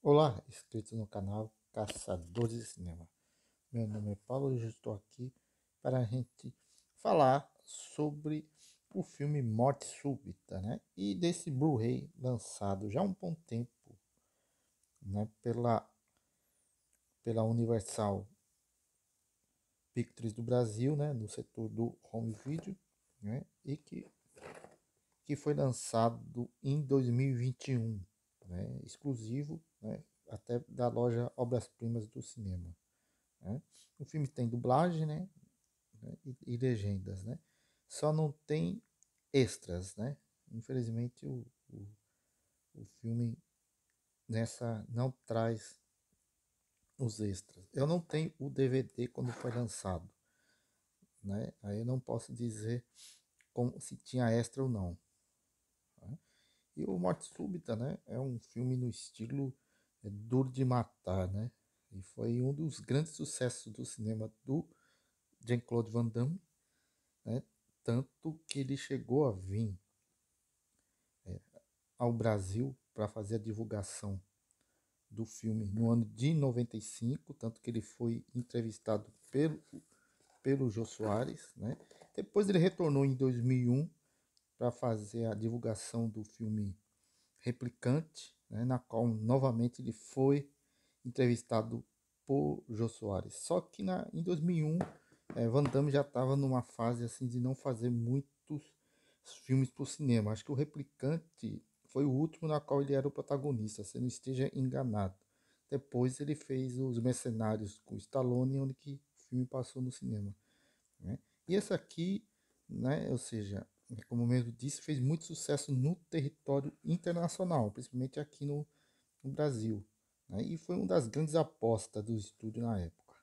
Olá, inscritos no canal Caçadores de Cinema. Meu nome é Paulo e estou aqui para a gente falar sobre o filme Morte Súbita, né? E desse Blu-ray lançado já há um bom tempo, né? Pela, pela Universal Pictures do Brasil, né? No setor do home video, né? E que, que foi lançado em 2021 né, exclusivo né, até da loja Obras Primas do Cinema. Né. O filme tem dublagem né, né, e, e, legendas, né? só não tem extras. Né? Infelizmente, o, o, o filme nessa não traz os extras. Eu não tenho o DVD quando foi lançado. Né? Aí eu não posso dizer como, se tinha extra ou não. E o Morte Súbita, né? É um filme no estilo é, duro de matar, né? E foi um dos grandes sucessos do cinema do Jean-Claude Van Damme, né? Tanto que ele chegou a vir é, ao Brasil para fazer a divulgação do filme no ano de 95, tanto que ele foi entrevistado pelo, pelo Jô Soares, né? Depois ele retornou em 2001 para fazer a divulgação do filme Replicante, né, na qual novamente ele foi entrevistado por Jô Soares. Só que na, em 2001, é, eh, Van Damme já estava numa fase assim de não fazer muitos filmes para o cinema. Acho que o Replicante foi o último na qual ele era o protagonista, se não esteja enganado. Depois ele fez Os Mercenários com Stallone, onde que o filme passou no cinema. Né? E esse aqui, né, ou seja, é, como mesmo disse, fez muito sucesso no território internacional, principalmente aqui no, no Brasil. Né? E foi uma das grandes apostas do estúdio na época.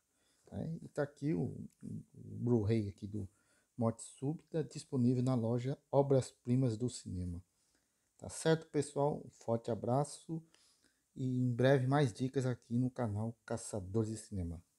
Né? E está aqui o, o Blu-ray aqui do Morte Súbita, disponível na loja Obras Primas do Cinema. Tá certo, pessoal? Um forte abraço e em breve mais dicas aqui no canal Caçadores de Cinema.